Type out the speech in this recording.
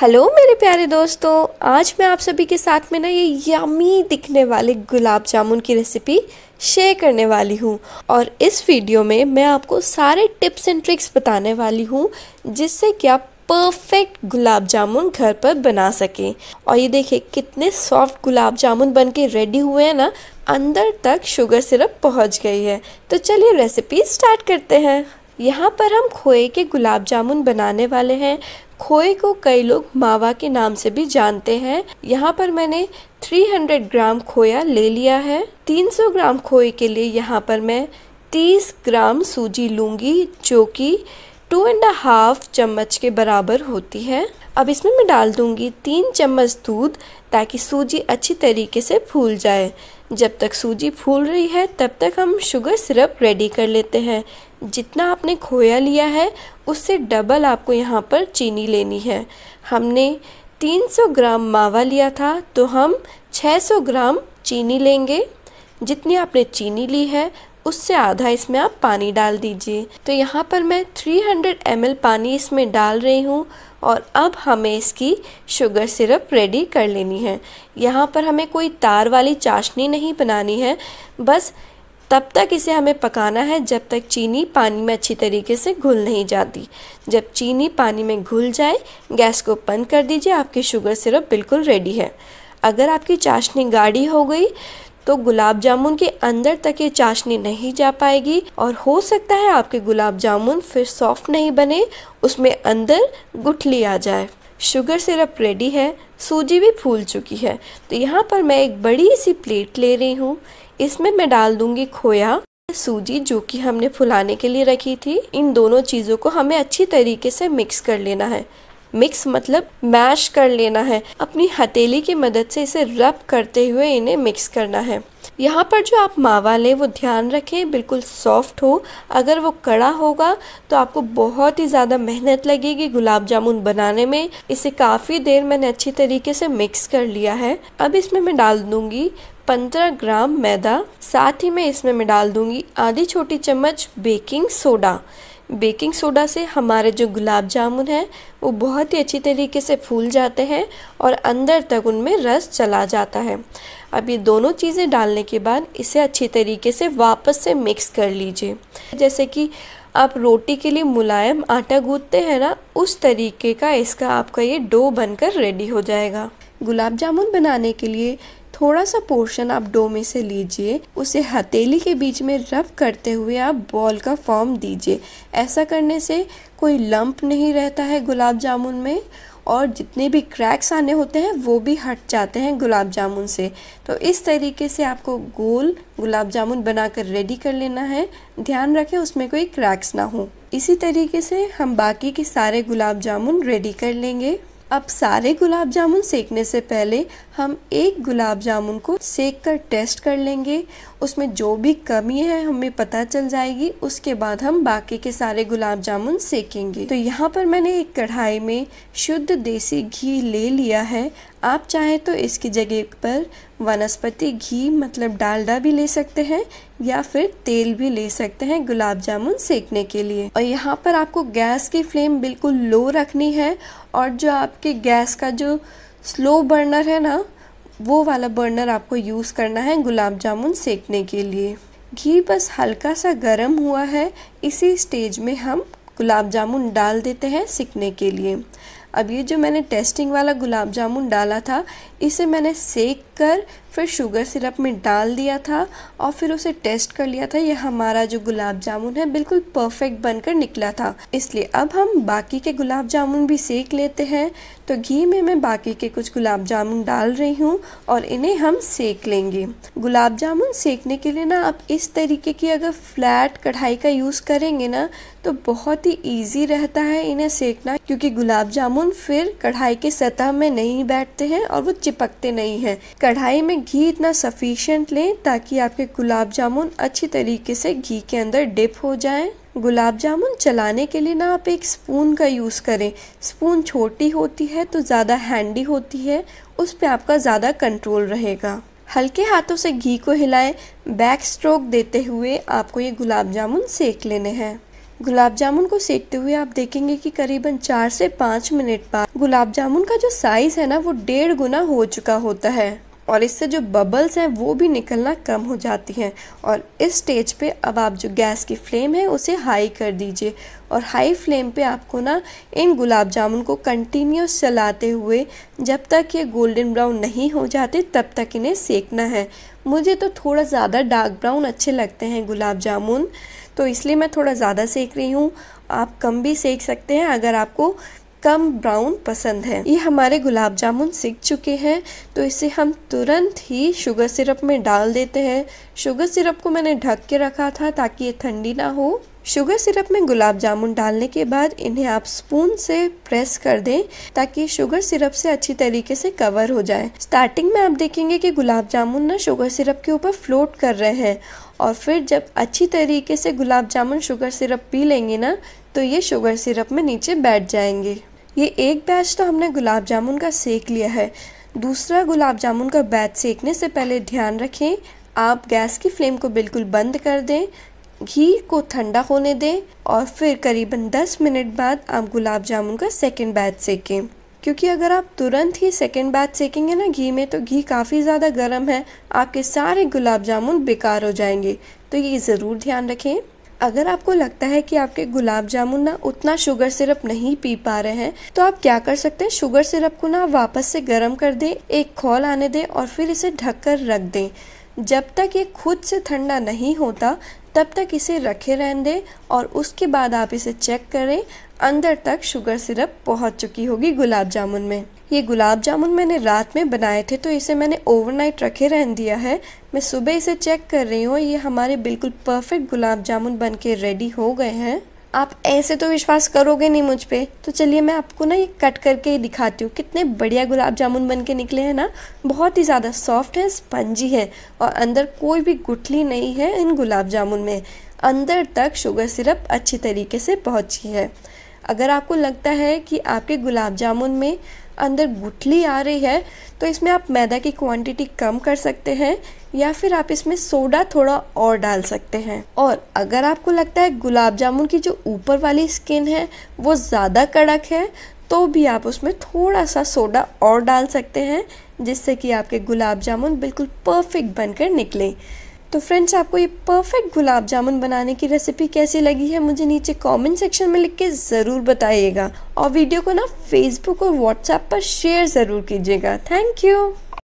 Hello मेरे प्यारे दोस्तों आज मैं आप सभी के साथ में ना ये यमी दिखने वाले गुलाब जामुन की रेसिपी शेयर करने वाली हूँ और इस वीडियो में मैं आपको सारे टिप्स एंड ट्रिक्स बताने वाली हूँ जिससे कि आप परफेक्ट गुलाब जामुन घर पर बना सकें और ये देखिए कितने सॉफ्ट गुलाब जामुन बन के रेडी हुए हैं ना अंदर तक शुगर सिरप पहुँच गई है तो चलिए रेसिपी स्टार्ट करते हैं यहाँ पर हम खोए के गुलाब जामुन बनाने वाले हैं खोए को कई लोग मावा के नाम से भी जानते हैं यहाँ पर मैंने 300 ग्राम खोया ले लिया है 300 ग्राम खोए के लिए यहाँ पर मैं 30 ग्राम सूजी लूंगी जो कि टू एंड हाफ चम्मच के बराबर होती है अब इसमें मैं डाल दूंगी तीन चम्मच दूध ताकि सूजी अच्छी तरीके से फूल जाए जब तक सूजी फूल रही है तब तक हम शुगर सिरप रेडी कर लेते हैं जितना आपने खोया लिया है उससे डबल आपको यहाँ पर चीनी लेनी है हमने 300 ग्राम मावा लिया था तो हम 600 ग्राम चीनी लेंगे जितनी आपने चीनी ली है उससे आधा इसमें आप पानी डाल दीजिए तो यहाँ पर मैं 300 हंड्रेड पानी इसमें डाल रही हूँ और अब हमें इसकी शुगर सिरप रेडी कर लेनी है यहाँ पर हमें कोई तार वाली चाशनी नहीं बनानी है बस तब तक इसे हमें पकाना है जब तक चीनी पानी में अच्छी तरीके से घुल नहीं जाती जब चीनी पानी में घुल जाए गैस को बंद कर दीजिए आपकी शुगर सिरप बिल्कुल रेडी है अगर आपकी चाशनी गाढ़ी हो गई तो गुलाब जामुन के अंदर तक ये चाशनी नहीं जा पाएगी और हो सकता है आपके गुलाब जामुन फिर सॉफ्ट नहीं बने उसमें अंदर गुठली आ जाए शुगर सिरप रेडी है सूजी भी फूल चुकी है तो यहाँ पर मैं एक बड़ी सी प्लेट ले रही हूँ इसमें मैं डाल दूंगी खोया सूजी जो कि हमने फुलाने के लिए रखी थी इन दोनों चीज़ों को हमें अच्छी तरीके से मिक्स कर लेना है मिक्स मतलब मैश कर लेना है अपनी हथेली की मदद से इसे रब करते हुए इन्हें मिक्स करना है यहाँ पर जो आप मावा लें वो ध्यान रखें बिल्कुल सॉफ्ट हो अगर वो कड़ा होगा तो आपको बहुत ही ज़्यादा मेहनत लगेगी गुलाब जामुन बनाने में इसे काफ़ी देर मैंने अच्छी तरीके से मिक्स कर लिया है अब इसमें मैं डाल दूँगी पंद्रह ग्राम मैदा साथ ही मैं इसमें मैं डाल दूँगी आधी छोटी चम्मच बेकिंग सोडा बेकिंग सोडा से हमारे जो गुलाब जामुन हैं वो बहुत ही अच्छी तरीके से फूल जाते हैं और अंदर तक उनमें रस चला जाता है अब ये दोनों चीज़ें डालने के बाद इसे अच्छी तरीके से वापस से मिक्स कर लीजिए जैसे कि आप रोटी के लिए मुलायम आटा गूंथते हैं ना उस तरीके का इसका आपका ये डो बनकर रेडी हो जाएगा गुलाब जामुन बनाने के लिए थोड़ा सा पोर्शन आप डो में से लीजिए उसे हथेली के बीच में रब करते हुए आप बॉल का फॉर्म दीजिए ऐसा करने से कोई लंप नहीं रहता है गुलाब जामुन में और जितने भी क्रैक्स आने होते हैं वो भी हट जाते हैं गुलाब जामुन से तो इस तरीके से आपको गोल गुलाब जामुन बनाकर रेडी कर लेना है ध्यान रखें उसमें कोई क्रैक्स ना हो इसी तरीके से हम बाकी के सारे गुलाब जामुन रेडी कर लेंगे अब सारे गुलाब जामुन सेकने से पहले हम एक गुलाब जामुन को सेक कर टेस्ट कर लेंगे उसमें जो भी कमी है हमें पता चल जाएगी उसके बाद हम बाकी के सारे गुलाब जामुन सेकेंगे तो यहाँ पर मैंने एक कढ़ाई में शुद्ध देसी घी ले लिया है आप चाहें तो इसकी जगह पर वनस्पति घी मतलब डालडा भी ले सकते हैं या फिर तेल भी ले सकते हैं गुलाब जामुन सेकने के लिए और यहाँ पर आपको गैस की फ्लेम बिल्कुल लो रखनी है और जो आपके गैस का जो स्लो बर्नर है ना वो वाला बर्नर आपको यूज़ करना है गुलाब जामुन सेकने के लिए घी बस हल्का सा गर्म हुआ है इसी स्टेज में हम गुलाब जामुन डाल देते हैं सिकने के लिए अब ये जो मैंने टेस्टिंग वाला गुलाब जामुन डाला था इसे मैंने सेक कर फिर शुगर सिरप में डाल दिया था और फिर उसे टेस्ट कर लिया था ये हमारा जो गुलाब जामुन है बिल्कुल परफेक्ट बनकर निकला था इसलिए अब हम बाकी के गुलाब जामुन भी सेक लेते हैं तो घी में मैं बाकी के कुछ गुलाब जामुन डाल रही हूँ और इन्हें हम सेक लेंगे गुलाब जामुन सेकने के लिए ना आप इस तरीके की अगर फ्लैट कढ़ाई का यूज़ करेंगे ना तो बहुत ही ईजी रहता है इन्हें सेकना क्योंकि गुलाब जामुन फिर कढ़ाई के सतह में नहीं बैठते हैं और वो चिपकते नहीं हैं कढ़ाई में घी इतना सफिशेंट लें ताकि आपके गुलाब जामुन अच्छी तरीके से घी के अंदर डिप हो जाएं। गुलाब जामुन चलाने के लिए ना आप एक स्पून का यूज़ करें स्पून छोटी होती है तो ज़्यादा हैंडी होती है उस पर आपका ज़्यादा कंट्रोल रहेगा हल्के हाथों से घी को हिलाएं बैक स्ट्रोक देते हुए आपको ये गुलाब जामुन सेक लेने हैं गुलाब जामुन को सेकते हुए आप देखेंगे कि करीबन चार से पाँच मिनट बाद गुलाब जामुन का जो साइज़ है ना वो डेढ़ गुना हो चुका होता है और इससे जो बबल्स हैं वो भी निकलना कम हो जाती हैं और इस स्टेज पे अब आप जो गैस की फ्लेम है उसे हाई कर दीजिए और हाई फ्लेम पे आपको ना इन गुलाब जामुन को कंटिन्यूस चलाते हुए जब तक ये गोल्डन ब्राउन नहीं हो जाते तब तक इन्हें सेकना है मुझे तो थोड़ा ज़्यादा डार्क ब्राउन अच्छे लगते हैं गुलाब जामुन तो इसलिए मैं थोड़ा ज़्यादा सेक रही हूँ आप कम भी सेक सकते हैं अगर आपको कम ब्राउन पसंद है ये हमारे गुलाब जामुन सीख चुके हैं तो इसे हम तुरंत ही शुगर सिरप में डाल देते हैं शुगर सिरप को मैंने ढक के रखा था ताकि ये ठंडी ना हो शुगर सिरप में गुलाब जामुन डालने के बाद इन्हें आप स्पून से प्रेस कर दें ताकि शुगर सिरप से अच्छी तरीके से कवर हो जाए स्टार्टिंग में आप देखेंगे कि गुलाब जामुन ना शुगर सिरप के ऊपर फ्लोट कर रहे हैं और फिर जब अच्छी तरीके से गुलाब जामुन शुगर सिरप पी लेंगे ना तो ये शुगर सिरप में नीचे बैठ जाएंगे ये एक बैच तो हमने गुलाब जामुन का सेक लिया है दूसरा गुलाब जामुन का बैच सेकने से पहले ध्यान रखें आप गैस की फ्लेम को बिल्कुल बंद कर दें घी को ठंडा होने दें और फिर करीबन 10 मिनट बाद आप गुलाब जामुन का सेकेंड बैच सेकें क्योंकि अगर आप तुरंत ही सेकेंड बैच सेकेंगे ना घी में तो घी काफ़ी ज़्यादा गर्म है आपके सारे गुलाब जामुन बेकार हो जाएंगे तो ये ज़रूर ध्यान रखें अगर आपको लगता है कि आपके गुलाब जामुन ना उतना शुगर सिरप नहीं पी पा रहे हैं तो आप क्या कर सकते हैं शुगर सिरप को ना वापस से गर्म कर दें एक खोल आने दें और फिर इसे ढक कर रख दें जब तक ये खुद से ठंडा नहीं होता तब तक इसे रखे रहने दें और उसके बाद आप इसे चेक करें अंदर तक शुगर सिरप पहुंच चुकी होगी गुलाब जामुन में ये गुलाब जामुन मैंने रात में बनाए थे तो इसे मैंने ओवरनाइट रखे रहन दिया है मैं सुबह इसे चेक कर रही हूँ ये हमारे बिल्कुल परफेक्ट गुलाब जामुन बन के रेडी हो गए हैं आप ऐसे तो विश्वास करोगे नहीं मुझ पर तो चलिए मैं आपको ना ये कट करके ही दिखाती हूँ कितने बढ़िया गुलाब जामुन बन के निकले हैं ना बहुत ही ज़्यादा सॉफ्ट है स्पंजी है और अंदर कोई भी गुठली नहीं है इन गुलाब जामुन में अंदर तक शुगर सिरप अच्छी तरीके से पहुँची है अगर आपको लगता है कि आपके गुलाब जामुन में अंदर गुठली आ रही है तो इसमें आप मैदा की क्वांटिटी कम कर सकते हैं या फिर आप इसमें सोडा थोड़ा और डाल सकते हैं और अगर आपको लगता है गुलाब जामुन की जो ऊपर वाली स्किन है वो ज़्यादा कड़क है तो भी आप उसमें थोड़ा सा सोडा और डाल सकते हैं जिससे कि आपके गुलाब जामुन बिल्कुल परफेक्ट बनकर निकले तो फ्रेंड्स आपको ये परफेक्ट गुलाब जामुन बनाने की रेसिपी कैसी लगी है मुझे नीचे कमेंट सेक्शन में लिख के ज़रूर बताइएगा और वीडियो को ना फेसबुक और व्हाट्सएप पर शेयर ज़रूर कीजिएगा थैंक यू